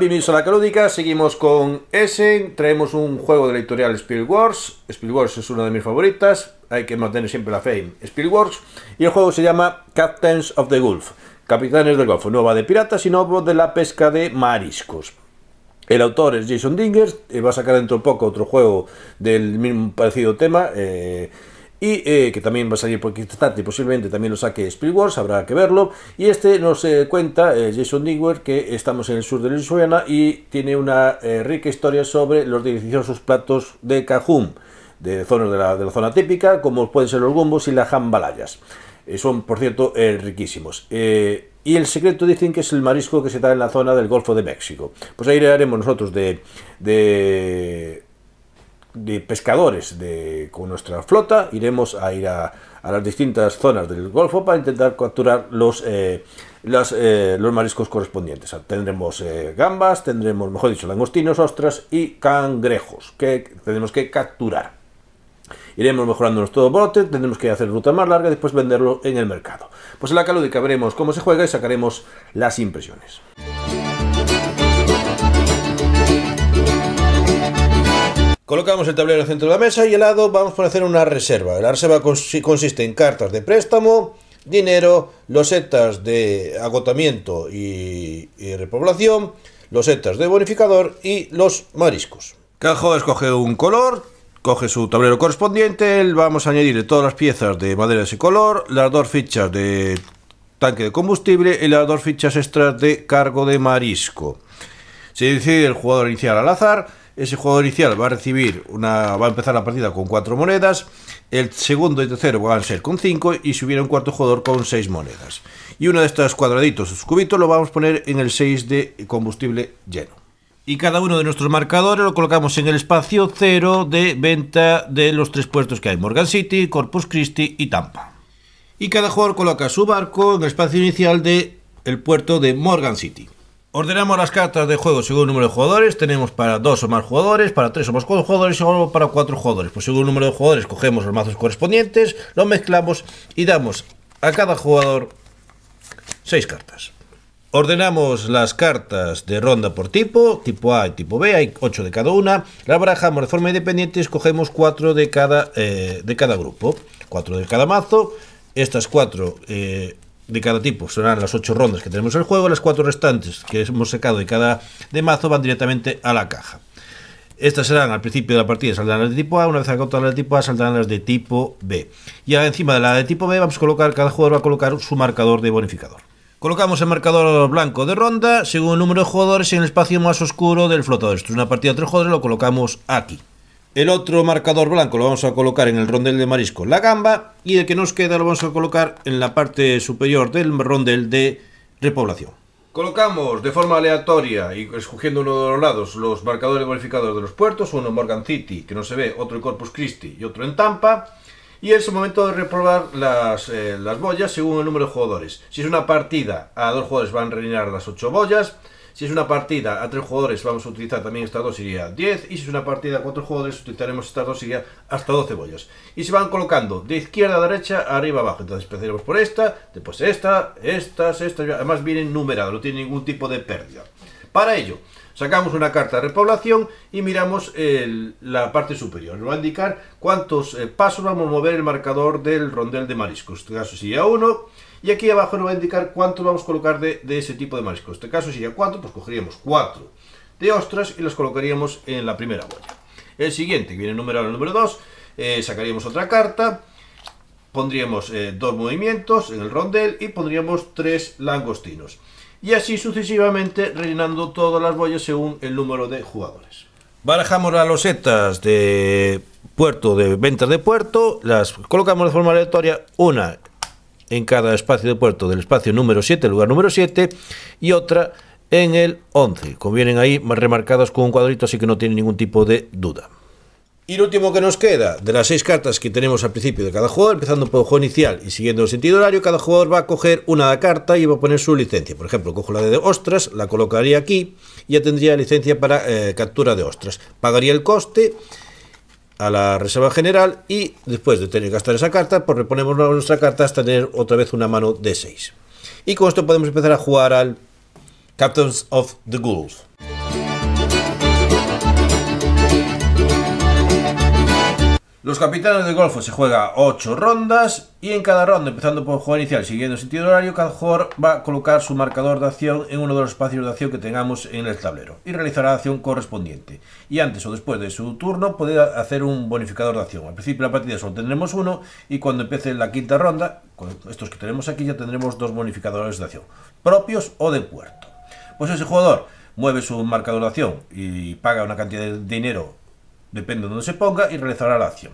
bienvenidos a la calúdica, seguimos con Essen, traemos un juego de la editorial Spiel Wars, Spiel Wars es una de mis favoritas, hay que mantener siempre la fe en Wars, y el juego se llama Captains of the Gulf, Capitanes del Golfo, no va de piratas, sino de la pesca de mariscos. El autor es Jason Dingers, eh, va a sacar dentro de poco otro juego del mismo parecido tema, eh, y eh, que también va a salir por y posiblemente también lo saque Spirit Wars, habrá que verlo. Y este nos eh, cuenta eh, Jason Dingwer que estamos en el sur de Luisiana y tiene una rica historia sobre los deliciosos platos de Cajun. de, zonas de, la, zona típica, como pueden ser los gumbos y las jambalayas. son, por cierto, riquísimos. Y el secreto dicen que es el marisco que se da en la zona del Golfo de México. Pues ahí le haremos nosotros de, de pescadores de, con nuestra flota, iremos a ir a, las distintas zonas del Golfo para intentar capturar los, eh, eh, los mariscos correspondientes. Tendremos eh, gambas, tendremos, mejor dicho, langostinos, ostras y cangrejos que tenemos que capturar. Iremos mejorando nuestro bote, tendremos que hacer ruta más larga y después venderlo en el mercado. Pues en la calúdica veremos cómo se juega y sacaremos las impresiones. Colocamos el tablero en el centro de la mesa y al lado vamos a hacer una reserva. La reserva consiste en cartas de préstamo, dinero, los losetas de agotamiento y, repoblación los setas de bonificador y los mariscos. Cajo escoge un color, coge su tablero correspondiente, vamos a añadir todas las piezas de madera de ese color, las dos fichas de tanque de combustible y las dos fichas extras de cargo de marisco. Se decide el jugador inicial al azar ese jugador inicial va a recibir una, va a empezar la partida con cuatro monedas, el segundo y tercero van a ser con cinco y si hubiera un cuarto jugador con seis monedas. Y uno de estos cuadraditos, cubitos, lo vamos a poner en el 6 de combustible lleno. Y cada uno de nuestros marcadores lo colocamos en el espacio cero de venta de los tres puertos que hay, Morgan City, Corpus Christi y Tampa. Y cada jugador coloca su barco en el espacio inicial de el puerto de Morgan City. Ordenamos las cartas de juego según el número de jugadores. Tenemos para dos o más jugadores, para tres o más jugadores y para cuatro jugadores. Pues según el número de jugadores cogemos los mazos correspondientes, los mezclamos y damos a cada jugador seis cartas. Ordenamos las cartas de ronda por tipo, tipo A y tipo B, hay ocho de cada una. Las barajamos de forma independiente y escogemos cuatro de cada, eh, de cada grupo. cuatro de cada mazo. Estas cuatro... Eh, de cada tipo serán las 8 rondas que tenemos en el juego, las 4 restantes que hemos sacado de cada de mazo van directamente a la caja. Estas serán al principio de la partida, saldrán las de tipo A, una vez acotadas las de tipo A, saldrán las de tipo B. Y encima de la de tipo B vamos a colocar, cada jugador va a colocar su marcador de bonificador. Colocamos el marcador blanco de ronda según el número de jugadores en el espacio más oscuro del flotador. Esto es una partida de tres jugadores, lo colocamos aquí. El otro marcador blanco lo vamos a colocar en el rondel de marisco la gamba y el que nos queda lo vamos a colocar en la parte superior del rondel de repoblación. Colocamos de forma aleatoria y escogiendo uno de los lados los marcadores bonificadores de los puertos, uno en Morgan City que no se ve, otro en Corpus Christi y otro en Tampa. Y es el momento de reprobar las, eh, boyas según el número de jugadores. Si es una partida, a dos jugadores van a rellenar las ocho boyas. Si es una partida a tres jugadores, vamos a utilizar también estas dos, iría 10. Y si es una partida a cuatro jugadores, utilizaremos estas dos, sería hasta 12 cebollas Y se van colocando de izquierda a derecha, arriba a abajo. Entonces empezaremos por esta, después esta, estas, estas. Además vienen numeradas, no tiene ningún tipo de pérdida. Para ello, sacamos una carta de repoblación y miramos la parte superior. Nos va a indicar cuántos eh, pasos vamos a mover el marcador del rondel de mariscos. En este caso sería 1 y aquí abajo nos va a indicar cuánto vamos a colocar de, ese tipo de mariscos. En este caso sería 4, pues cogeríamos 4 de ostras y las colocaríamos en la primera boya. El siguiente, que viene numerado el número 2, eh, sacaríamos otra carta, pondríamos eh, dos movimientos en el rondel y pondríamos tres langostinos. Y así sucesivamente rellenando todas las boyas según el número de jugadores. Barajamos las losetas de puerto de ventas de puerto, las colocamos de forma aleatoria, una en cada espacio de puerto del espacio número 7, lugar número 7, y otra en el 11, convienen ahí más remarcadas con un cuadrito, así que no tiene ningún tipo de duda. Y lo último que nos queda, de las seis cartas que tenemos al principio de cada jugador, empezando por el juego inicial y siguiendo el sentido horario, cada jugador va a coger una carta y va a poner su licencia. Por ejemplo, cojo la de ostras, la colocaría aquí y ya tendría licencia para eh, captura de ostras. Pagaría el coste a la Reserva General y después de tener que gastar esa carta, pues reponemos nuestra carta hasta tener otra vez una mano de 6. Y con esto podemos empezar a jugar al Captains of the Ghouls. Los capitanes de Golfo se juega 8 rondas y en cada ronda, empezando por el juego inicial, siguiendo el sentido horario, cada jugador va a colocar su marcador de acción en uno de los espacios de acción que tengamos en el tablero y realizará la acción correspondiente. Y antes o después de su turno puede hacer un bonificador de acción. Al principio de la partida solo tendremos uno y cuando empiece la quinta ronda, con estos que tenemos aquí ya tendremos dos bonificadores de acción, propios o de puerto. Pues ese jugador mueve su marcador de acción y paga una cantidad de dinero depende de dónde se ponga, y realizará la acción.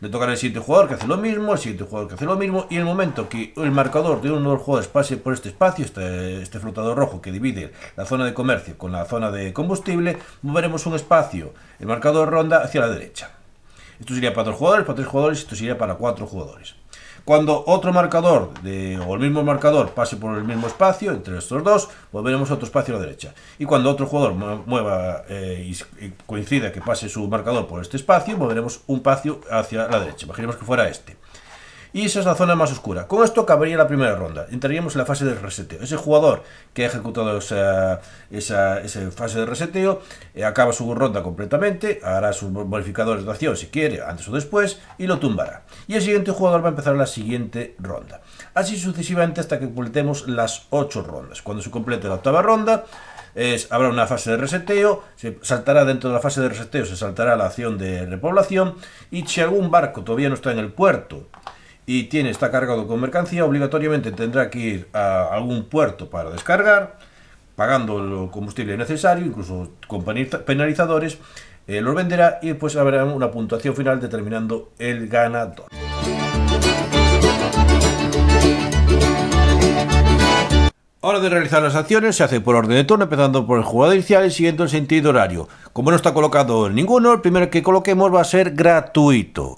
Le tocará el siguiente jugador que hace lo mismo, el siguiente jugador que hace lo mismo, y en el momento que el marcador de un de los jugadores pase por este espacio, este, este flotador rojo que divide la zona de comercio con la zona de combustible, moveremos un espacio, el marcador ronda hacia la derecha. Esto sería para dos jugadores, para tres jugadores, esto sería para cuatro jugadores. Cuando otro marcador de, o el mismo marcador pase por el mismo espacio, entre estos dos, volveremos a otro espacio a la derecha. Y cuando otro jugador mueva eh, y, coincida que pase su marcador por este espacio, volveremos un espacio hacia la derecha. Imaginemos que fuera este y esa es la zona más oscura. Con esto acabaría la primera ronda, entraríamos en la fase de reseteo. Ese jugador que ha ejecutado esa, fase de reseteo eh, acaba su ronda completamente, hará sus modificadores de acción si quiere, antes o después, y lo tumbará. Y el siguiente jugador va a empezar la siguiente ronda. Así sucesivamente hasta que completemos las ocho rondas. Cuando se complete la octava ronda, habrá una fase de reseteo, se saltará dentro de la fase de reseteo, se saltará la acción de repoblación y si algún barco todavía no está en el puerto y tiene, está cargado con mercancía, obligatoriamente tendrá que ir a algún puerto para descargar, pagando el combustible necesario, incluso con penalizadores, eh, los venderá y pues habrá una puntuación final determinando el ganador. Hora de realizar las acciones se hace por orden de turno, empezando por el jugador inicial y siguiendo el sentido horario. Como no está colocado ninguno, el primero que coloquemos va a ser gratuito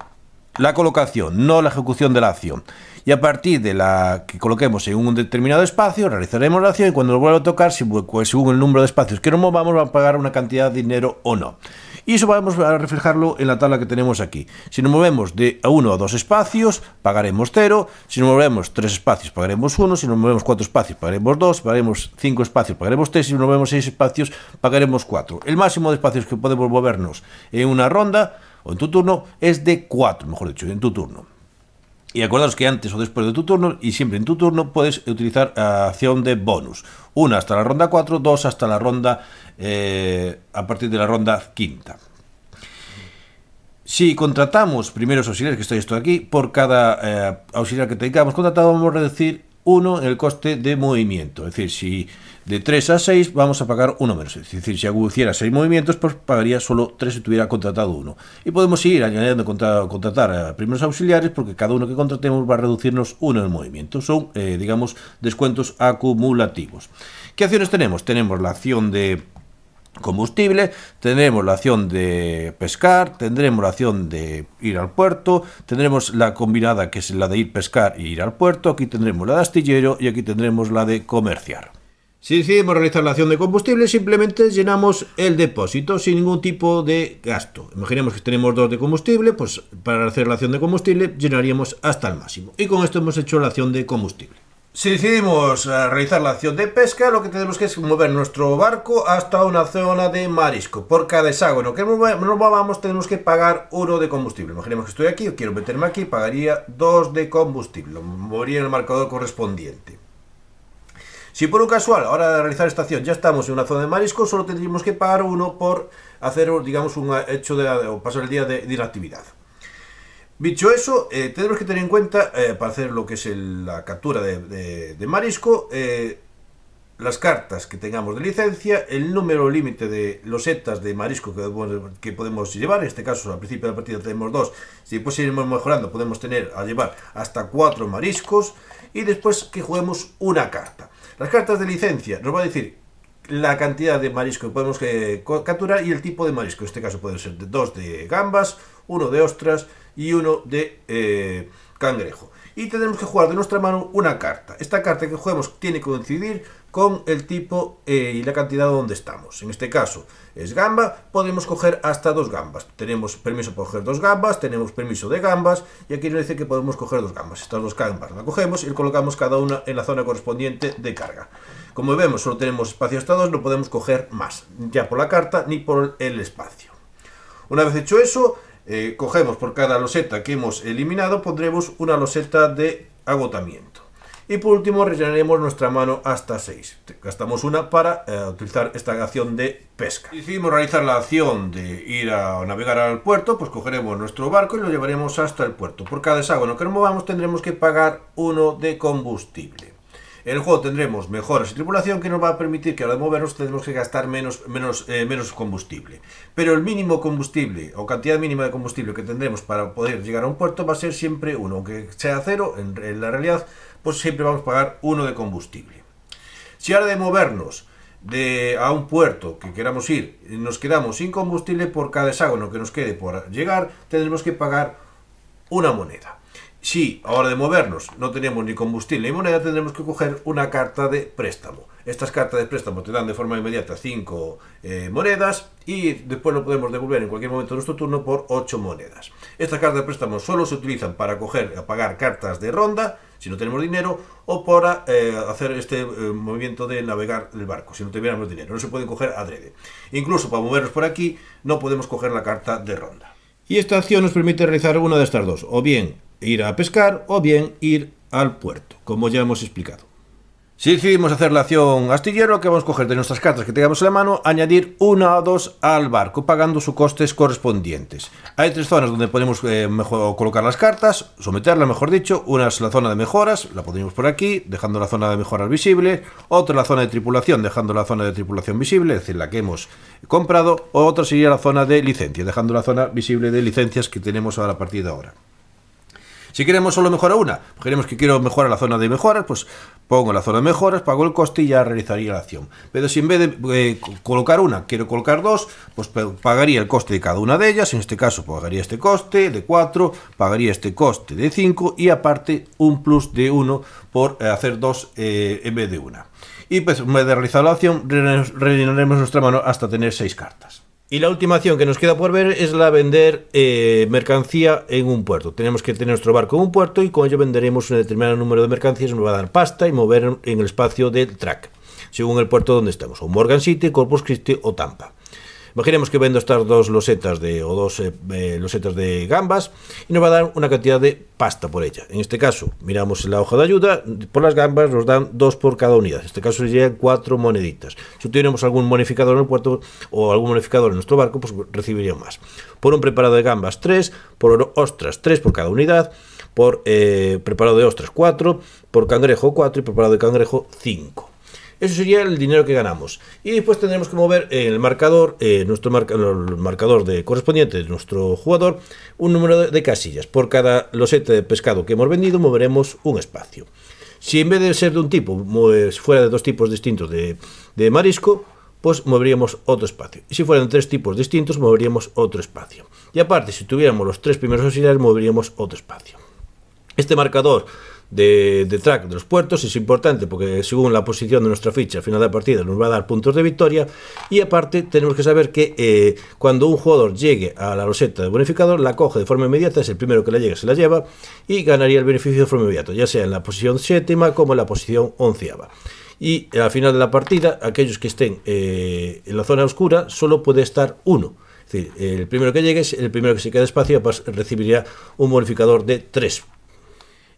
la colocación, no la ejecución de la acción. Y a partir de la que coloquemos en un determinado espacio, realizaremos la acción y cuando lo vuelva a tocar, pues, según el número de espacios que nos movamos, va a pagar una cantidad de dinero o no. Y eso vamos a reflejarlo en la tabla que tenemos aquí. Si nos movemos de uno a dos espacios, pagaremos cero, Si nos movemos tres espacios, pagaremos uno, Si nos movemos cuatro espacios, pagaremos 2. Pagaremos cinco espacios, pagaremos tres, Si nos movemos seis espacios, pagaremos cuatro, El máximo de espacios que podemos movernos en una ronda o en tu turno es de 4, mejor dicho, en tu turno. Y acordaros que antes o después de tu turno y siempre en tu turno puedes utilizar acción de bonus. Una hasta la ronda 4, dos hasta la ronda eh, a partir de la ronda quinta. Si contratamos primeros auxiliares, que estoy esto aquí, por cada eh, auxiliar que tengamos contratado vamos a reducir 1 en el coste de movimiento. Es decir, si de 3 a 6 vamos a pagar 1 menos. Es decir, si hiciera 6 movimientos, pues pagaría solo 3 si tuviera contratado 1. Y podemos seguir añadiendo contratar a primeros auxiliares porque cada uno que contratemos va a reducirnos 1 en movimiento. Son, eh, digamos, descuentos acumulativos. ¿Qué acciones tenemos? Tenemos la acción de combustible, tendremos la acción de pescar, tendremos la acción de ir al puerto, tendremos la combinada que es la de ir pescar y e ir al puerto, aquí tendremos la de astillero y aquí tendremos la de comerciar. Si decidimos realizar la acción de combustible, simplemente llenamos el depósito sin ningún tipo de gasto. Imaginemos que tenemos dos de combustible, pues para hacer la acción de combustible llenaríamos hasta el máximo. Y con esto hemos hecho la acción de combustible. Si decidimos eh, realizar la acción de pesca, lo que tenemos que es mover nuestro barco hasta una zona de marisco. Por cada hexágono que nos movamos, tenemos que pagar uno de combustible. Imaginemos que estoy aquí, quiero meterme aquí, pagaría dos de combustible. movería en el marcador correspondiente. Si por un casual, ahora de realizar esta acción, ya estamos en una zona de marisco, solo tendríamos que pagar uno por hacer, digamos, un hecho de, pasar el día de, de inactividad. Dicho eso, eh, tenemos que tener en cuenta, eh, para hacer lo que es la captura de, marisco, eh, las cartas que tengamos de licencia, el número límite de los losetas de marisco que podemos, llevar, en este caso al principio de la partida tenemos dos, si después seguimos mejorando podemos tener a llevar hasta cuatro mariscos y después que juguemos una carta. Las cartas de licencia nos va a decir la cantidad de marisco que podemos capturar y el tipo de marisco, en este caso puede ser de dos de gambas, uno de ostras, y uno de eh, cangrejo. Y tenemos que jugar de nuestra mano una carta. Esta carta que jugamos tiene que coincidir con el tipo eh, y la cantidad donde estamos. En este caso es gamba, podemos coger hasta dos gambas. Tenemos permiso para coger dos gambas, tenemos permiso de gambas, y aquí nos dice que podemos coger dos gambas. Estas dos gambas las cogemos y colocamos cada una en la zona correspondiente de carga. Como vemos, solo tenemos espacio hasta dos, no podemos coger más, ya por la carta ni por el espacio. Una vez hecho eso, eh, cogemos por cada loseta que hemos eliminado, pondremos una loseta de agotamiento. Y por último rellenaremos nuestra mano hasta 6. Gastamos una para eh, utilizar esta acción de pesca. Si decidimos realizar la acción de ir a navegar al puerto, pues cogeremos nuestro barco y lo llevaremos hasta el puerto. Por cada hexágono que nos movamos tendremos que pagar uno de combustible. En el juego tendremos mejoras tripulación que nos va a permitir que a la de movernos tenemos que gastar menos, menos, eh, menos combustible. Pero el mínimo combustible o cantidad mínima de combustible que tendremos para poder llegar a un puerto va a ser siempre uno. Aunque sea cero, en, la realidad, pues siempre vamos a pagar uno de combustible. Si ahora de movernos a un puerto que queramos ir, nos quedamos sin combustible por cada hexágono que nos quede por llegar, tendremos que pagar una moneda si a hora de movernos no tenemos ni combustible ni moneda, tendremos que coger una carta de préstamo. Estas cartas de préstamo te dan de forma inmediata 5 eh, monedas y después lo podemos devolver en cualquier momento de nuestro turno por 8 monedas. Estas cartas de préstamo solo se utilizan para coger, pagar cartas de ronda, si no tenemos dinero, o para eh, hacer este eh, movimiento de navegar el barco, si no tenemos dinero. No se puede coger adrede. Incluso para movernos por aquí no podemos coger la carta de ronda. Y esta acción nos permite realizar una de estas dos, o bien ir a pescar o bien ir al puerto, como ya hemos explicado. Si decidimos hacer la acción astillero, que vamos a coger de nuestras cartas que tengamos en la mano, añadir una o dos al barco, pagando sus costes correspondientes. Hay tres zonas donde podemos eh, colocar las cartas, someterlas, mejor dicho. Una es la zona de mejoras, la ponemos por aquí, dejando la zona de mejoras visible. Otra la zona de tripulación, dejando la zona de tripulación visible, es decir, la que hemos comprado. Otra sería la zona de licencias, dejando la zona visible de licencias que tenemos a partir de ahora. Si queremos solo mejorar una, pues queremos que quiero mejorar la zona de mejoras, pues Pongo la zona de mejoras, pago el coste y ya realizaría la acción. Pero si en vez de eh, colocar una, quiero colocar dos, pues pagaría el coste de cada una de ellas. En este caso, pagaría este coste de cuatro, pagaría este coste de cinco y aparte un plus de uno por eh, hacer dos eh, en vez de una. Y pues en vez de realizar la acción, rellenaremos nuestra mano hasta tener seis cartas. Y la última acción que nos queda por ver es la vender eh, mercancía en un puerto. Tenemos que tener nuestro barco en un puerto y con ello venderemos un determinado número de mercancías, nos va a dar pasta y mover en el espacio del track, según el puerto donde estamos, o Morgan City, Corpus Christi o Tampa. Imaginemos que vendo estas dos losetas de, o dos eh, eh, losetas de gambas y nos va a dar una cantidad de pasta por ella. En este caso, miramos la hoja de ayuda, por las gambas nos dan dos por cada unidad. En este caso serían cuatro moneditas. Si tuviéramos algún modificador en el puerto o algún modificador en nuestro barco, pues recibiría más. Por un preparado de gambas, tres. Por ostras, tres por cada unidad por eh, preparado de ostras cuatro, por cangrejo cuatro y preparado de cangrejo cinco. Eso sería el dinero que ganamos. Y después tendremos que mover el marcador, eh, nuestro marcador de correspondiente de nuestro jugador, un número de, casillas. Por cada losete de pescado que hemos vendido, moveremos un espacio. Si en vez de ser de un tipo, pues, fuera de dos tipos distintos de, de marisco, pues moveríamos otro espacio. Y si fueran tres tipos distintos, moveríamos otro espacio. Y aparte, si tuviéramos los tres primeros auxiliares, moveríamos otro espacio. Este marcador de, track de los puertos es importante porque según la posición de nuestra ficha al final de la partida nos va a dar puntos de victoria y aparte tenemos que saber que eh, cuando un jugador llegue a la roseta de bonificador la coge de forma inmediata, es el primero que la llega se la lleva y ganaría el beneficio de forma inmediata, ya sea en la posición séptima como en la posición onceava y al final de la partida, aquellos que estén eh, en la zona oscura, solo puede estar uno. Es decir, el primero que llegue, es el primero que se quede espacio, pues, recibiría un bonificador de 3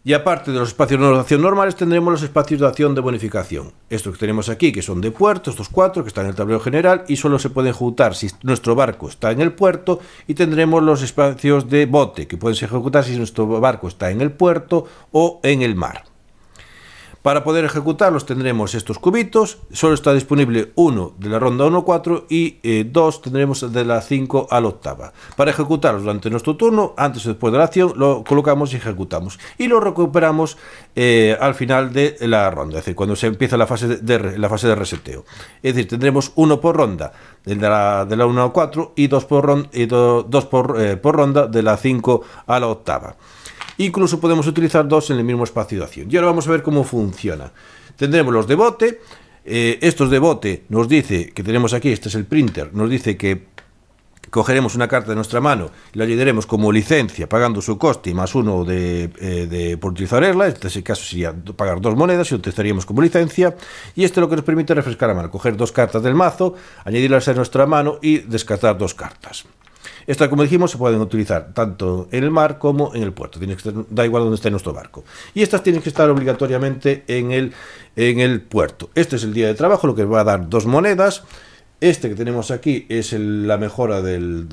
y aparte de los espacios de acción normales, tendremos los espacios de acción de bonificación. Estos que tenemos aquí, que son de puerto, estos cuatro que están en el tablero general y solo se pueden ejecutar si nuestro barco está en el puerto. Y tendremos los espacios de bote, que pueden ejecutar si nuestro barco está en el puerto o en el mar. Para poder ejecutarlos tendremos estos cubitos, solo está disponible uno de la ronda 1-4 y eh, dos tendremos de la 5 a la octava. Para ejecutarlos durante nuestro turno, antes o después de la acción, lo colocamos y ejecutamos. Y lo recuperamos eh, al final de la ronda, es decir, cuando se empieza la fase de, la fase de reseteo. Es decir, tendremos uno por ronda, de la, 1 a 4 y dos eh, por ronda de la 5 a la octava. Incluso podemos utilizar dos en el mismo espacio de acción. Y ahora vamos a ver cómo funciona. Tendremos los de bote. Eh, estos de bote nos dice que tenemos aquí, este es el printer, nos dice que cogeremos una carta de nuestra mano y la añadiremos como licencia, pagando su coste más uno de, eh, por utilizarla. En este caso sería pagar dos monedas y utilizaríamos como licencia. Y esto es lo que nos permite refrescar la mano, coger dos cartas del mazo, añadirlas a nuestra mano y descartar dos cartas. Estas, como dijimos, se pueden utilizar tanto en el mar como en el puerto. que da igual donde esté nuestro barco. Y estas tienen que estar obligatoriamente en el, en el puerto. Este es el día de trabajo, lo que va a dar dos monedas. Este que tenemos aquí es la mejora del,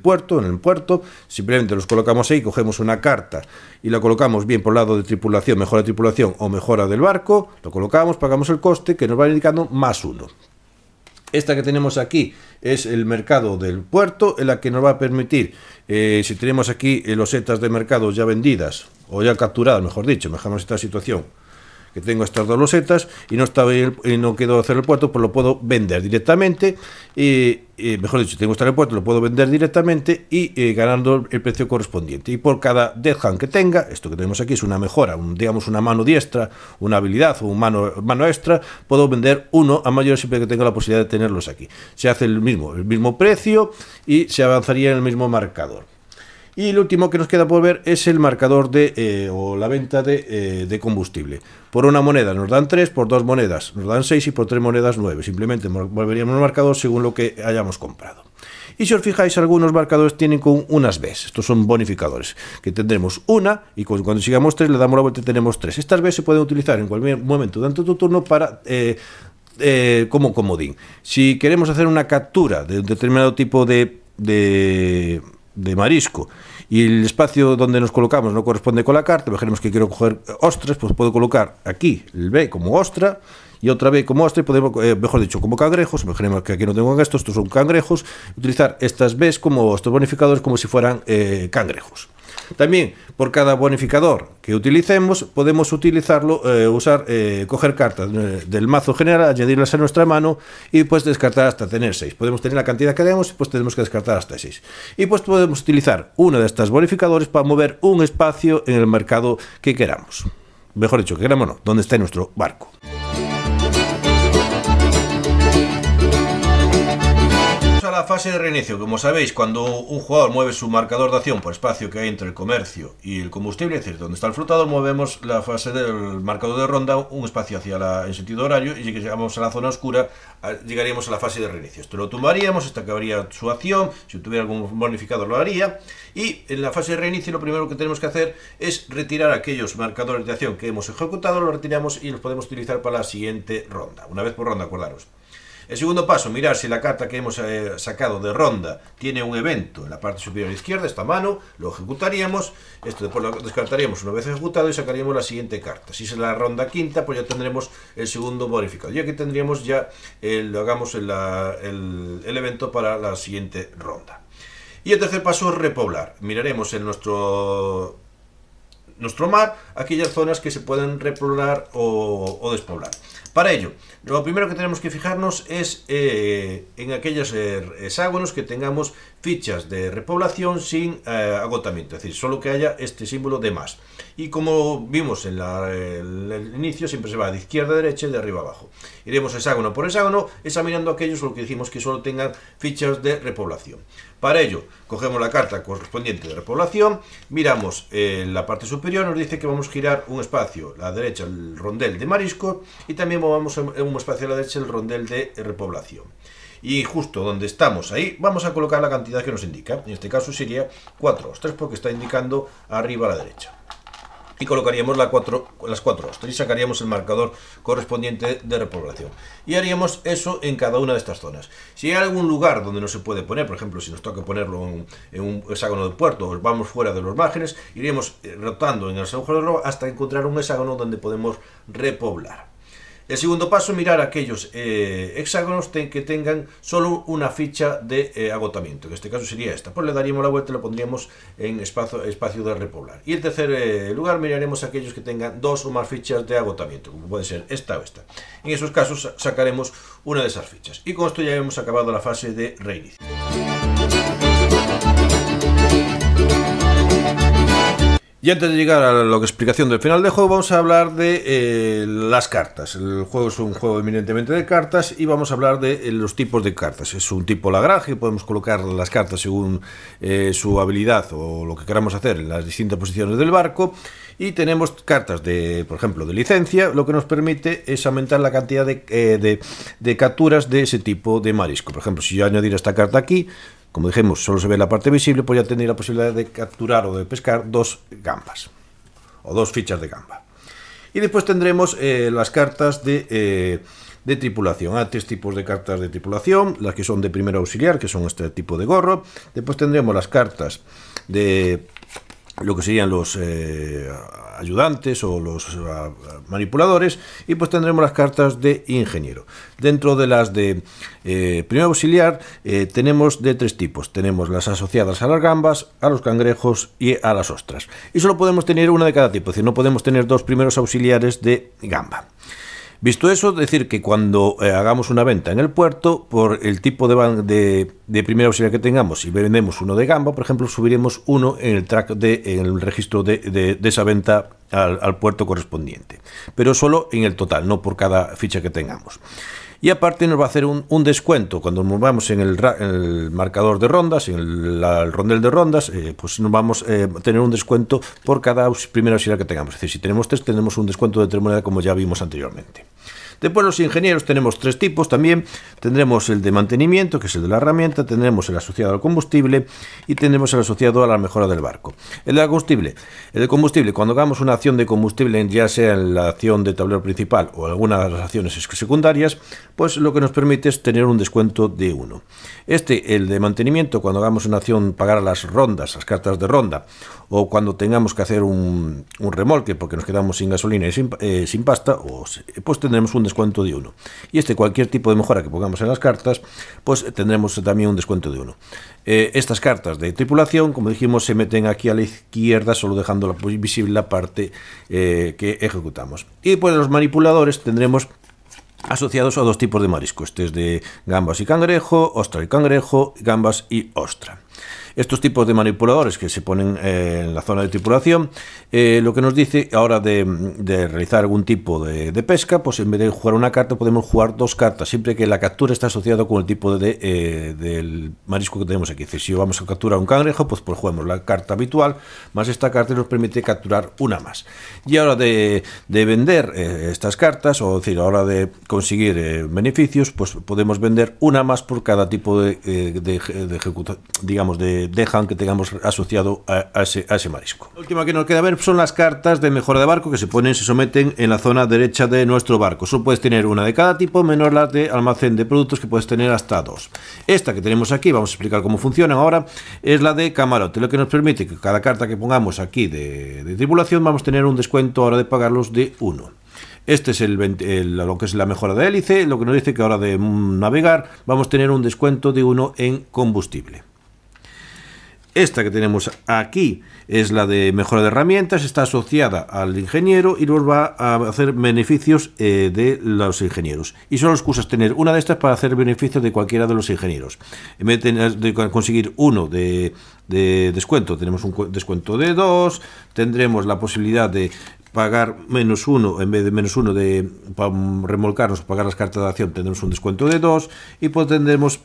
puerto, en el puerto. Simplemente los colocamos ahí, cogemos una carta y la colocamos bien por el lado de tripulación, mejora de tripulación o mejora del barco. Lo colocamos, pagamos el coste que nos va indicando más uno. Esta que tenemos aquí es el mercado del puerto, en la que nos va a permitir, eh, si tenemos aquí eh, los setas de mercado ya vendidas o ya capturadas, mejor dicho, mejoramos esta situación, que tengo estas dos losetas y no estaba y no quiero hacer el puerto, pues lo puedo vender directamente. Y, mejor dicho, tengo este puerto lo puedo vender directamente y eh, ganando el precio correspondiente. Y por cada Death Hand que tenga, esto que tenemos aquí es una mejora, un, digamos una mano diestra, una habilidad o un mano, mano extra, puedo vender uno a mayor siempre que tenga la posibilidad de tenerlos aquí. Se hace el mismo, el mismo precio y se avanzaría en el mismo marcador. Y el último que nos queda por ver es el marcador de eh, o la venta eh, de, combustible. Por una moneda nos dan 3, por dos monedas nos dan 6 y por tres monedas 9. Simplemente volveríamos al marcador según lo que hayamos comprado. Y si os fijáis, algunos marcadores tienen con unas veces. Estos son bonificadores. Que tendremos una y cuando sigamos tres le damos la vuelta y tenemos tres. Estas B se pueden utilizar en cualquier momento durante tu turno para... Eh, como comodín. Si queremos hacer una captura de un determinado tipo de, de, de marisco y el espacio donde nos colocamos no corresponde con la carta, imaginemos que quiero coger eh, ostras, pues puedo colocar aquí el B como ostra y otra B como ostra, y podemos, eh, mejor dicho, como cangrejos, imaginemos que aquí no tengo esto, estos son cangrejos, utilizar estas Bs como estos bonificadores como si fueran eh, cangrejos. También, por cada bonificador que utilicemos, podemos utilizarlo, eh, usar, eh, coger cartas eh, del mazo general, añadirlas a nuestra mano y pues descartar hasta tener 6. Podemos tener la cantidad que queramos y pues tenemos que descartar hasta 6. Y pues podemos utilizar uno de estos bonificadores para mover un espacio en el mercado que queramos. Mejor dicho, que queramos no, donde esté nuestro barco. a la fase de reinicio. Como sabéis, cuando un jugador mueve su marcador de acción por espacio que hay entre el comercio y el combustible, es decir, donde está el flotador, movemos la fase del marcador de ronda un espacio hacia la, sentido horario y llegamos a la zona oscura, llegaríamos a la fase de reinicio. Esto lo tomaríamos hasta que habría su acción, si tuviera algún bonificador lo haría. Y en la fase de reinicio lo primero que tenemos que hacer es retirar aquellos marcadores de acción que hemos ejecutado, los retiramos y los podemos utilizar para la siguiente ronda. Una vez por ronda, acordaros. El segundo paso, mirar si la carta que hemos eh, sacado de ronda tiene un evento en la parte superior izquierda, esta mano, lo ejecutaríamos, esto después lo descartaríamos una vez ejecutado y sacaríamos la siguiente carta. Si es la ronda quinta, pues ya tendremos el segundo bonificado. Y aquí tendríamos ya, el, hagamos el, evento para la siguiente ronda. Y el tercer paso es repoblar. Miraremos en nuestro nuestro mar, aquellas zonas que se pueden repoblar o, despoblar. Para ello, lo primero que tenemos que fijarnos es eh, en aquellos hexágonos que tengamos fichas de repoblación sin eh, agotamiento, es decir, solo que haya este símbolo de más. Y como vimos en, el inicio, siempre se va de izquierda a derecha y de arriba a abajo. Iremos hexágono por hexágono, examinando aquellos lo que dijimos que solo tengan fichas de repoblación. Para ello, cogemos la carta correspondiente de repoblación, miramos en eh, la parte superior, nos dice que vamos a girar un espacio, la derecha el rondel de marisco, y también vamos a a la derecha el rondel de repoblación. Y justo donde estamos ahí, vamos a colocar la cantidad que nos indica. En este caso sería 4 3 porque está indicando arriba a la derecha. Y colocaríamos la cuatro, las 4 y sacaríamos el marcador correspondiente de repoblación. Y haríamos eso en cada una de estas zonas. Si hay algún lugar donde no se puede poner, por ejemplo, si nos toca ponerlo en, un hexágono de puerto, o vamos fuera de los márgenes, iremos eh, rotando en el rojo hasta encontrar un hexágono donde podemos repoblar. El segundo paso, mirar aquellos eh, hexágonos que tengan solo una ficha de eh, agotamiento. En este caso sería esta. Pues le daríamos la vuelta y lo pondríamos en espacio, de repoblar. Y en tercer eh, lugar, miraremos aquellos que tengan dos o más fichas de agotamiento, como puede ser esta o esta. En esos casos sacaremos una de esas fichas. Y con esto ya hemos acabado la fase de reinicio. Y antes de llegar a la explicación del final de juego, vamos a hablar de eh, las cartas. El juego es un juego eminentemente de cartas y vamos a hablar de eh, los tipos de cartas. Es un tipo lagraje, podemos colocar las cartas según eh, su habilidad o lo que queramos hacer en las distintas posiciones del barco. Y tenemos cartas de, por ejemplo, de licencia, lo que nos permite es aumentar la cantidad de, de capturas de ese tipo de marisco. Por ejemplo, si yo añadir esta carta aquí, como dijimos, solo se ve la parte visible, pues ya tenéis la posibilidad de capturar o de pescar dos gambas o dos fichas de gamba. Y después tendremos eh, las cartas de, eh, tripulación. Hay ah, tres tipos de cartas de tripulación, las que son de primer auxiliar, que son este tipo de gorro. Después tendremos las cartas de lo que serían los eh, ayudantes o los eh, manipuladores y pues tendremos las cartas de ingeniero. Dentro de las de eh, primer auxiliar eh, tenemos de tres tipos. Tenemos las asociadas a las gambas, a los cangrejos y a las ostras. Y solo podemos tener una de cada tipo, es decir, no podemos tener dos primeros auxiliares de gamba. Visto eso, decir que cuando eh, hagamos una venta en el puerto, por el tipo de, de, primera opción que tengamos, si vendemos uno de gamba, por ejemplo, subiremos uno en el track de, el registro de, esa venta al puerto correspondiente. Pero solo en el total, no por cada ficha que tengamos y aparte nos va a hacer un, descuento. Cuando nos vamos en el, marcador de rondas, en el, rondel de rondas, eh, pues nos vamos a eh, tener un descuento por cada primera auxiliar que tengamos. Es decir, si tenemos tres, tenemos un descuento de monedas como ya vimos anteriormente. Después los ingenieros tenemos tres tipos también. Tendremos el de mantenimiento, que es el de la herramienta, tendremos el asociado al combustible y tendremos el asociado a la mejora del barco. El de combustible. El de combustible, cuando hagamos una acción de combustible, ya sea en la acción de tablero principal o alguna de las acciones secundarias, pues lo que nos permite es tener un descuento de uno. Este, el de mantenimiento, cuando hagamos una acción, pagar a las rondas, las cartas de ronda, o cuando tengamos que hacer un, remolque porque nos quedamos sin gasolina y sin, eh, pasta, pues tendremos un descuento de uno. Y este cualquier tipo de mejora que pongamos en las cartas, pues tendremos también un descuento de uno. Eh, estas cartas de tripulación, como dijimos, se meten aquí a la izquierda, solo dejando visible la parte eh, que ejecutamos. Y pues los manipuladores tendremos asociados a dos tipos de mariscos. este es de gambas y cangrejo, ostra y cangrejo, gambas y ostra. Estos tipos de manipuladores que se ponen eh, en la zona de tripulación, eh, lo que nos dice ahora de, de realizar algún tipo de, pesca, pues en vez de jugar una carta podemos jugar dos cartas, siempre que la captura está asociada con el tipo eh, del marisco que tenemos aquí. si vamos a capturar un cangrejo, pues, por pues jugamos la carta habitual, más esta carta nos permite capturar una más. Y ahora de, vender estas cartas, o decir, ahora de conseguir beneficios, pues podemos vender una más por cada tipo de, de, digamos, de dejan que tengamos asociado a, ese, marisco. La última que nos queda ver son las cartas de mejora de barco que se ponen, se someten en la zona derecha de nuestro barco. Solo puedes tener una de cada tipo, menos las de almacén de productos que puedes tener hasta dos. Esta que tenemos aquí, vamos a explicar cómo funcionan ahora, es la de camarote, lo que nos permite que cada carta que pongamos aquí de, de tripulación vamos a tener un descuento ahora de pagarlos de uno Este es el, lo que es la mejora de hélice, lo que nos dice que ahora de navegar vamos a tener un descuento de uno en combustible. Esta que tenemos aquí es la de mejora de herramientas, está asociada al ingeniero y nos va a hacer beneficios eh, de los ingenieros. Y solo excusas tener una de estas para hacer beneficios de cualquiera de los ingenieros. En vez de conseguir uno de, descuento, tenemos un descuento de dos, tendremos la posibilidad de pagar menos uno en vez de menos uno de para remolcarnos pagar las cartas de acción tendremos un descuento de dos y pues tendremos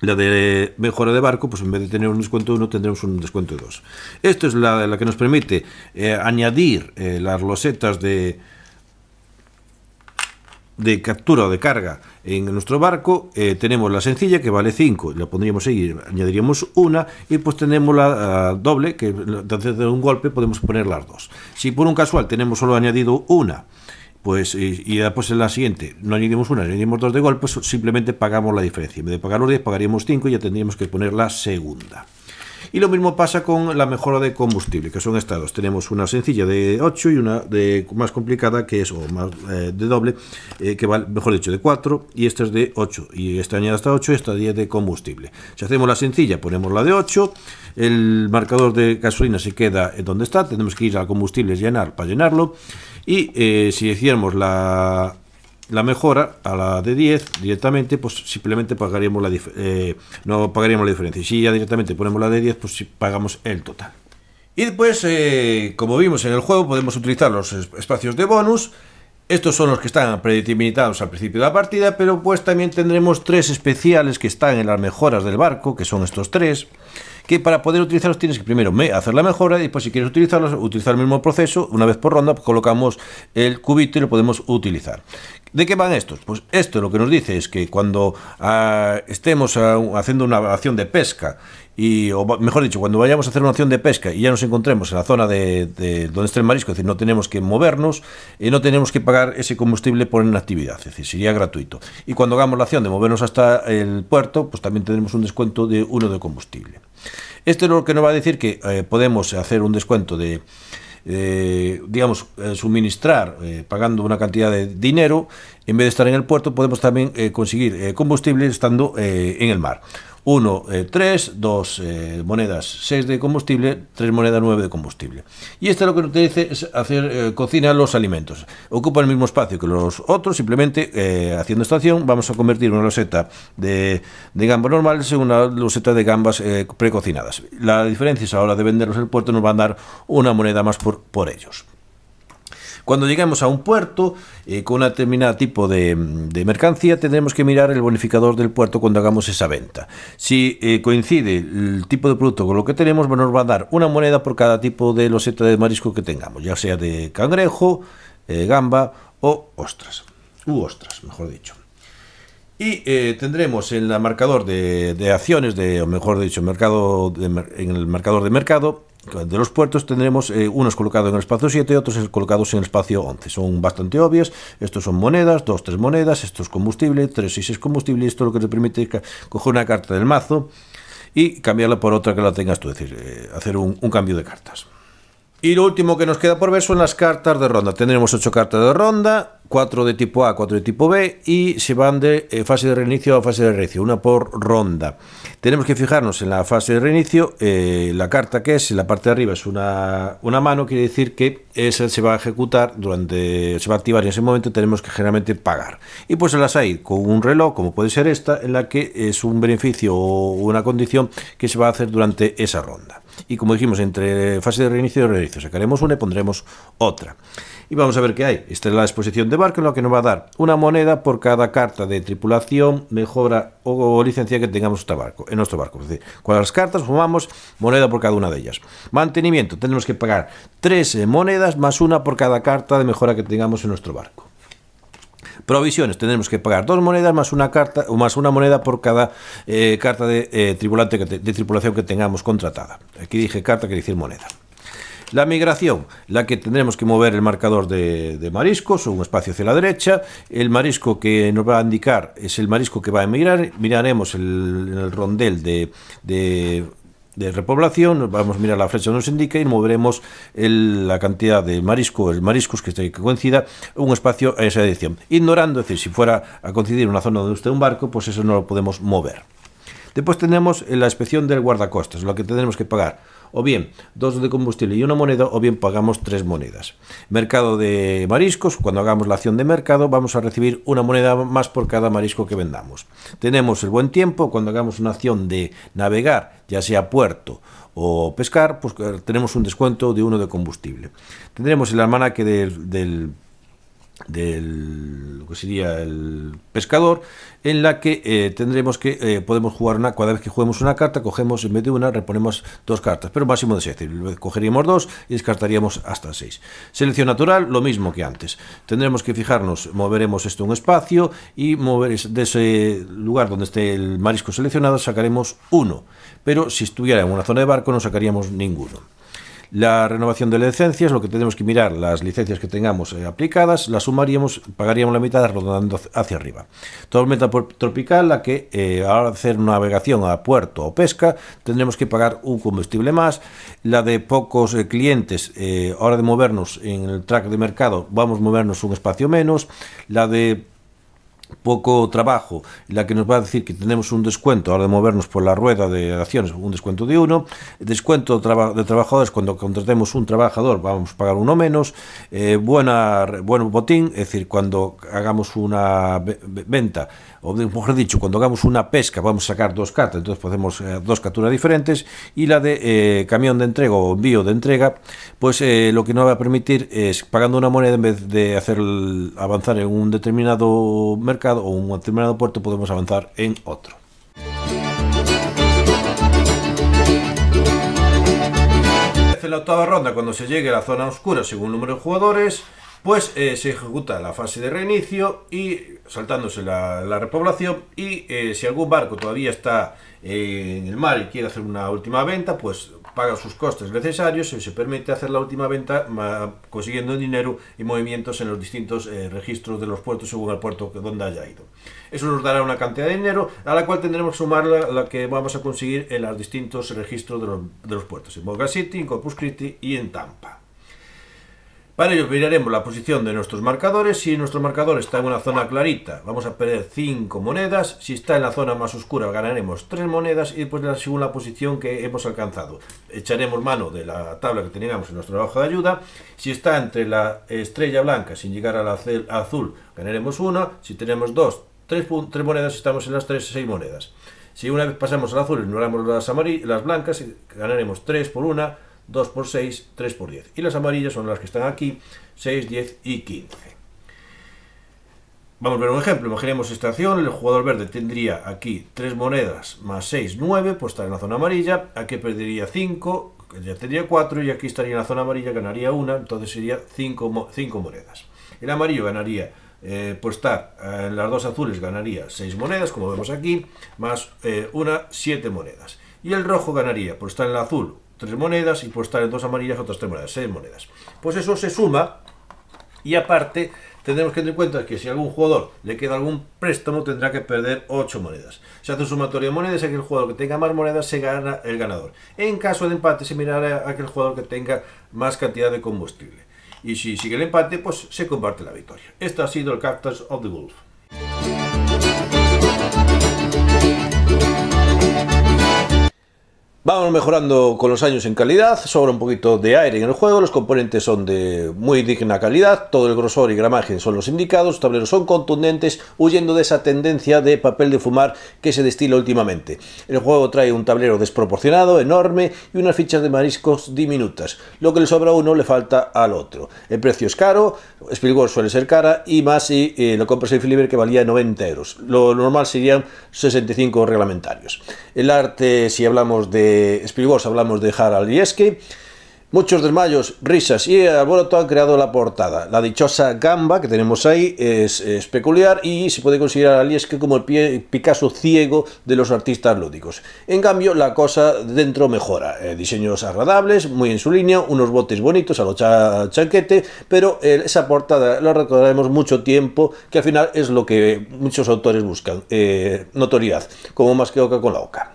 la de mejora de barco, pues en vez de tener un descuento de 1, tendremos un descuento de 2. Esto es la, que nos permite eh, añadir eh, las losetas de, de captura o de carga en nuestro barco, eh, tenemos la sencilla que vale 5, la pondríamos ahí, añadiríamos una y pues tenemos la ah, doble que desde de un golpe podemos poner las dos. Si por un casual tenemos solo añadido una pues, eh, y, después pues, en la siguiente no añadimos una, añadimos dos de golpe, pues simplemente pagamos la diferencia. En vez de pagar los 10, pagaríamos 5 y ya tendríamos que poner la segunda. Y lo mismo pasa con la mejora de combustible, que son estados Tenemos una sencilla de 8 y una de más complicada, que es o más eh, de doble, eh, que va, mejor dicho, de 4 y esta es de 8. Y esta añada hasta 8 y esta 10 de combustible. Si hacemos la sencilla, ponemos la de 8, el marcador de gasolina se queda donde está, tenemos que ir al combustible llenar para llenarlo. Y eh, si hiciéramos la, mejora a la de 10 directamente, pues simplemente pagaríamos la eh, no pagaríamos la diferencia. Y si ya directamente ponemos la de 10, pues pagamos el total. Y después, eh, como vimos en el juego, podemos utilizar los espacios de bonus. Estos son los que están predeterminados al principio de la partida, pero pues también tendremos tres especiales que están en las mejoras del barco, que son estos tres que para poder utilizarlos tienes que primero hacer la mejora y después si quieres utilizarlos, utilizar el mismo proceso, una vez por ronda colocamos el cubito y lo podemos utilizar. ¿De qué van estos? Pues esto lo que nos dice es que cuando ah, estemos ah, haciendo una acción de pesca y, o mejor dicho, cuando vayamos a hacer una acción de pesca y ya nos encontremos en la zona de, donde está el marisco, es decir, no tenemos que movernos, y eh, no tenemos que pagar ese combustible por actividad es decir, sería gratuito. Y cuando hagamos la acción de movernos hasta el puerto, pues también tendremos un descuento de uno de combustible. Esto es lo que nos va a decir que eh, podemos hacer un descuento de, digamos, eh, suministrar eh, pagando una cantidad de dinero, en vez de estar en el puerto, podemos también conseguir combustible estando en el mar. 1, 3, 2 monedas 6 de combustible, 3 monedas 9 de combustible. Y esto lo que nos dice es hacer eh, cocinar los alimentos. Ocupa el mismo espacio que los otros, simplemente eh, haciendo estación vamos a convertir una loseta de, gambas normales en una loseta de gambas eh, precocinadas. La diferencia es ahora de venderlos el puerto nos va a dar una moneda más por ellos. Cuando lleguemos a un puerto eh, con un determinado tipo de, mercancía, tendremos que mirar el bonificador del puerto cuando hagamos esa venta. Si eh, coincide el tipo de producto con lo que tenemos, nos va a dar una moneda por cada tipo de loseta de marisco que tengamos, ya sea de cangrejo, eh, gamba o ostras. U ostras, mejor dicho. Y tendremos en el marcador de, acciones, de, o mejor dicho, mercado en el marcador de mercado, de los puertos tendremos eh, unos colocados en el espacio 7 y otros colocados en el espacio 11. Son bastante obvias. Estos son monedas, dos tres monedas, esto es combustible, 3 y es combustible. Esto lo que te permite es coger una carta del mazo y cambiarla por otra que la tengas tú, es decir, eh, hacer un cambio de cartas. Y lo último que nos queda por ver son las cartas de ronda. Tendremos ocho cartas de ronda, cuatro de tipo A, cuatro de tipo B y se van de eh, fase de reinicio a fase de reinicio, una por ronda. Tenemos que fijarnos en la fase de reinicio, eh, la carta que es, en la parte de arriba es una, una, mano, quiere decir que esa se va a ejecutar durante, se va a activar y en ese momento tenemos que generalmente pagar. Y pues las hay con un reloj, como puede ser esta, en la que es un beneficio o una condición que se va a hacer durante esa ronda y como dijimos, entre fase de reinicio y reinicio sacaremos una y pondremos otra. Y vamos a ver qué hay. Esta es la exposición de barco, en lo que nos va a dar una moneda por cada carta de tripulación, mejora o licencia que tengamos en nuestro barco. Es decir, con las cartas fumamos moneda por cada una de ellas. Mantenimiento, tenemos que pagar tres monedas más una por cada carta de mejora que tengamos en nuestro barco. Provisiones, tendremos que pagar dos monedas más una carta o más una moneda por cada eh, carta de, eh, tripulante de tripulación que tengamos contratada. Aquí dije carta, quiere decir moneda. La migración, la que tendremos que mover el marcador de, mariscos un espacio hacia la derecha. El marisco que nos va a indicar es el marisco que va a emigrar. Miraremos el, rondel de, de de repoblación, vamos a mirar la flecha que nos indica y moveremos la cantidad de marisco, el mariscos que, este, que coincida, un espacio a esa edición... Ignorando, es decir, si fuera a coincidir una zona donde esté un barco, pues eso no lo podemos mover. Después tenemos eh, la inspección del guardacostas, lo que tenemos que pagar. O bien dos de combustible y una moneda, o bien pagamos tres monedas. Mercado de mariscos, cuando hagamos la acción de mercado, vamos a recibir una moneda más por cada marisco que vendamos. Tenemos el buen tiempo, cuando hagamos una acción de navegar, ya sea puerto o pescar, pues eh, tenemos un descuento de uno de combustible. Tendremos el hermana del, del del que sería el pescador en la que eh, tendremos que eh, podemos jugar una cada vez que juguemos una carta cogemos en vez de una reponemos dos cartas pero máximo de seis cogeríamos dos y descartaríamos hasta seis. selección natural lo mismo que antes tendremos que fijarnos moveremos esto un espacio y mover de ese lugar donde esté el marisco seleccionado sacaremos uno pero si estuviera en una zona de barco no sacaríamos ninguno la renovación de licencias, lo que tenemos que mirar, las licencias que tengamos eh, aplicadas, las sumaríamos, pagaríamos la mitad rodando hacia arriba. meta tropical, la que eh, de hacer navegación a puerto o pesca, tendremos que pagar un combustible más. La de pocos eh, clientes, eh, hora de movernos en el track de mercado, vamos a movernos un espacio menos. La de poco trabajo, la que nos va a decir que tenemos un descuento, ahora de movernos por la rueda de acciones, un descuento de uno, descuento de trabajadores cuando contratemos un trabajador vamos a pagar uno menos, eh, buena, buen botín, es decir, cuando hagamos una venta o de, mejor dicho, cuando hagamos una pesca vamos a sacar dos cartas, entonces podemos eh, dos capturas diferentes y la de eh, camión de entrega o envío de entrega, pues eh, lo que nos va a permitir es pagando una moneda en vez de hacer avanzar en un determinado mercado o un determinado puerto podemos avanzar en otro. En la octava ronda, cuando se llegue a la zona oscura según número de jugadores, pues eh, se ejecuta la fase de reinicio y saltándose la, repoblación y eh, si algún barco todavía está eh, en el mar y quiere hacer una última venta, pues paga sus costes necesarios y se permite hacer la última venta consiguiendo dinero y movimientos en los distintos registros de los puertos según el puerto donde haya ido. Eso nos dará una cantidad de dinero a la cual tendremos que sumar la, que vamos a conseguir en los distintos registros de los, puertos, en Boca City, en Corpus Christi y en Tampa. Para ello miraremos la posición de nuestros marcadores. Si nuestro marcador está en una zona clarita, vamos a perder 5 monedas. Si está en la zona más oscura, ganaremos 3 monedas y después según la posición que hemos alcanzado. Echaremos mano de la tabla que teníamos en nuestro trabajo de ayuda. Si está entre la estrella blanca sin llegar a la azul, ganaremos una. Si tenemos 2, 3, monedas, estamos en las 3, 6 monedas. Si una vez pasamos al azul ignoramos las, las blancas, ganaremos 3 por una 2 por 6, 3 por 10. Y las amarillas son las que están aquí, 6, 10 y 15. Vamos a ver un ejemplo. Imaginemos esta acción, el jugador verde tendría aquí 3 monedas más 6, 9, pues estaría en la zona amarilla, aquí perdería 5, ya tendría 4 y aquí estaría en la zona amarilla, ganaría 1, entonces sería 5, monedas. El amarillo ganaría pues estar eh, en las dos azules ganaría 6 monedas, como vemos aquí, más eh, una 7 monedas. Y el rojo ganaría, pues estar en la azul tres monedas y por estar en dos amarillas otras tres monedas, seis monedas. Pues eso se suma y aparte tendremos que tener en cuenta que si algún jugador le queda algún préstamo tendrá que perder ocho monedas. Se hace un sumatorio de monedas y aquel jugador que tenga más monedas se gana el ganador. En caso de empate se mirará a aquel jugador que tenga más cantidad de combustible. Y si sigue el empate, pues se comparte la victoria. Esto ha sido el Cactus of the Wolf. Vamos mejorando con los años en calidad, sobra un poquito de aire en el juego, los componentes son de muy digna calidad, todo el grosor y gramaje son los indicados, los tableros son contundentes, huyendo de esa tendencia de papel de fumar que se destila últimamente. El juego trae un tablero desproporcionado, enorme y unas fichas de mariscos diminutas. Lo que le sobra a uno le falta al otro. El precio es caro, Spielberg suele ser cara y más si eh, lo compras en Filiber que valía 90 euros. Lo normal serían 65 reglamentarios. El arte, si hablamos de hablamos de Harald Lieski. Muchos desmayos, risas y alboroto han creado la portada. La dichosa gamba que tenemos ahí es, peculiar y se puede considerar a Lieske como el Picasso ciego de los artistas lúdicos. En cambio, la cosa dentro mejora. Eh, diseños agradables, muy en su línea, unos botes bonitos a lo chaquete pero eh, esa portada la recordaremos mucho tiempo, que al final es lo que muchos autores buscan, eh, notoriedad, como más que oca con la oca.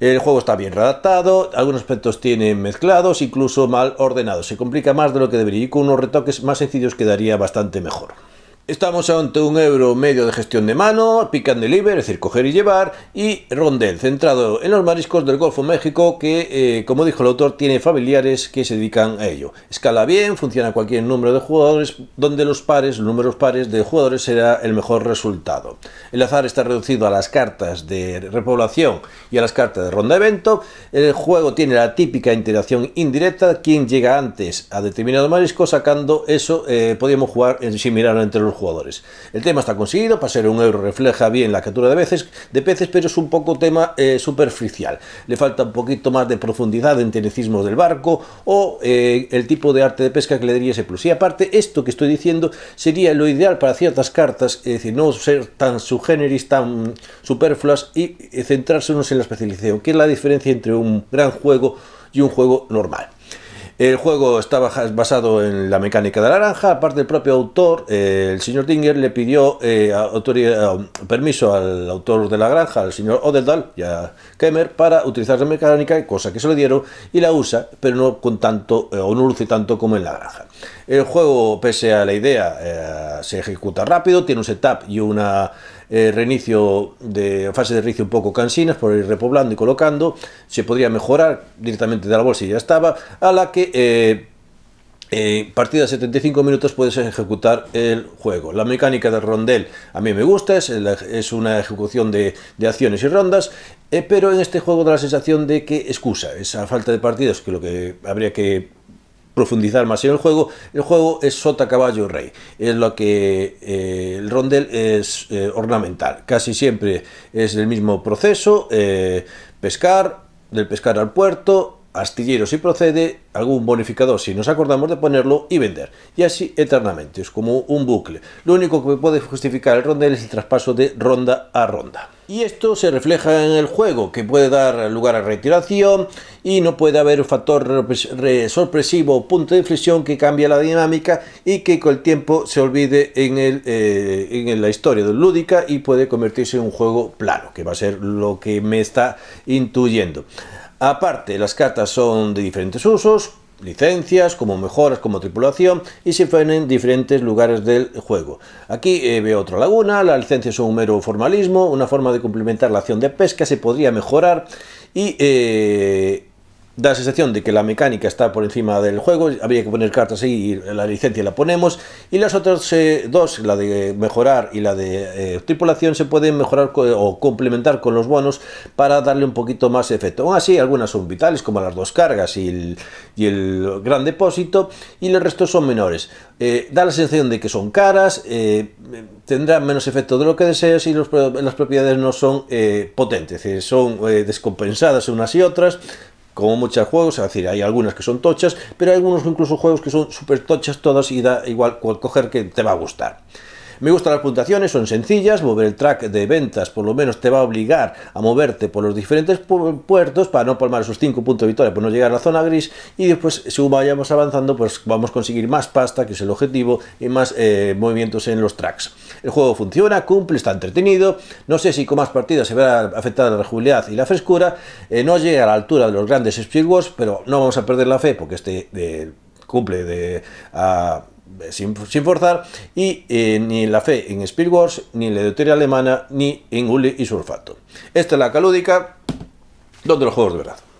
El juego está bien redactado, algunos aspectos tienen mezclados, incluso mal ordenados. Se complica más de lo que debería y con unos retoques más sencillos quedaría bastante mejor. Estamos ante un euro medio de gestión de mano, pick and deliver, es decir, coger y llevar, y rondel, centrado en los mariscos del Golfo México, que, eh, como dijo el autor, tiene familiares que se dedican a ello. Escala bien, funciona cualquier número de jugadores, donde los pares, números pares de jugadores será el mejor resultado. El azar está reducido a las cartas de repoblación y a las cartas de ronda evento. El juego tiene la típica interacción indirecta, quien llega antes a determinado marisco sacando eso, eh, podríamos jugar en similar entre los jugadores. El tema está conseguido, para ser un euro refleja bien la captura de, veces, de peces, pero es un poco tema eh, superficial. Le falta un poquito más de profundidad en tenecismo del barco o eh, el tipo de arte de pesca que le diría ese plus. Y aparte, esto que estoy diciendo sería lo ideal para ciertas cartas, es decir, no ser tan subgéneris, tan superfluas y eh, centrarse en la especialización, que es la diferencia entre un gran juego y un juego normal. El juego está basado en la mecánica de la granja, Aparte, el propio autor, eh, el señor Dinger, le pidió eh, permiso al autor de la granja, al señor Odeldal y a Kemmer, para utilizar la mecánica, cosa que se le dieron, y la usa, pero no con tanto, eh, o no luce tanto como en la granja. El juego, pese a la idea, se ejecuta rápido, tiene un setup y una eh, reinicio de fase de reinicio un poco cansinas por ir repoblando y e colocando, se podría mejorar directamente de la bolsa y ya estaba, a la que eh, eh, partida 75 minutos puedes ejecutar el juego. La mecánica del rondel a mí me gusta, es, es una ejecución de, acciones y rondas, eh, pero en este juego da la sensación de que excusa, esa falta de partidos que lo que habría que profundizar más en el juego. El juego es sota, caballo, rey. Es lo que eh, el rondel es eh, ornamental. Casi siempre es el mismo proceso. Eh, pescar, del pescar al puerto, astillero si procede, algún bonificador si nos acordamos de ponerlo y vender. Y así eternamente, es como un bucle. Lo único que puede justificar el rondel es el traspaso de ronda a ronda. Y esto se refleja en el juego, que puede dar lugar a retiración y no puede haber un factor sorpresivo o punto de inflexión que cambie la dinámica y que con el tiempo se olvide en, eh, en la historia del lúdica y puede convertirse en un juego plano, que va a ser lo que me está intuyendo. Aparte, las cartas son de diferentes usos, licencias, como mejoras, como tripulación y se fueron en diferentes lugares del juego. Aquí eh, veo otra laguna, las licencias son un mero formalismo, una forma de complementar la acción de pesca, se podría mejorar y... Eh, da la sensación de que la mecánica está por encima del juego, habría que poner cartas ahí y la licencia la ponemos, y las otras eh, dos, la de mejorar y la de eh, tripulación, se pueden mejorar o complementar con los bonos para darle un poquito más efecto. Aún así, algunas son vitales, como las dos cargas y el, gran depósito, y los restos son menores. Eh, da la sensación de que son caras, tendrán menos efecto de lo que deseas y las propiedades no son potentes, son descompensadas unas y otras, como muchos juegos, es decir, hay algunas que son tochas, pero hay algunos incluso juegos que son súper tochas todas y da igual cual coger que te va a gustar. Me gustan las puntuaciones, son sencillas, mover el track de ventas por lo menos te va a obligar a moverte por los diferentes puertos para no palmar esos 5 puntos de victoria, por no llegar a la zona gris y después si vayamos avanzando pues vamos a conseguir más pasta, que es el objetivo, y más eh, movimientos en los tracks. El juego funciona, cumple, está entretenido, no sé si con más partidas se verá afectada la jugabilidad y la frescura, eh, no llega a la altura de los grandes Speed pero no vamos a perder la fe porque este... Eh, cumple de, eh, sin, forzar, y eh, ni la fe en Wars ni en la deuteria alemana, ni en Uli y olfato. Esta es la calúdica, donde los juegos de brazo.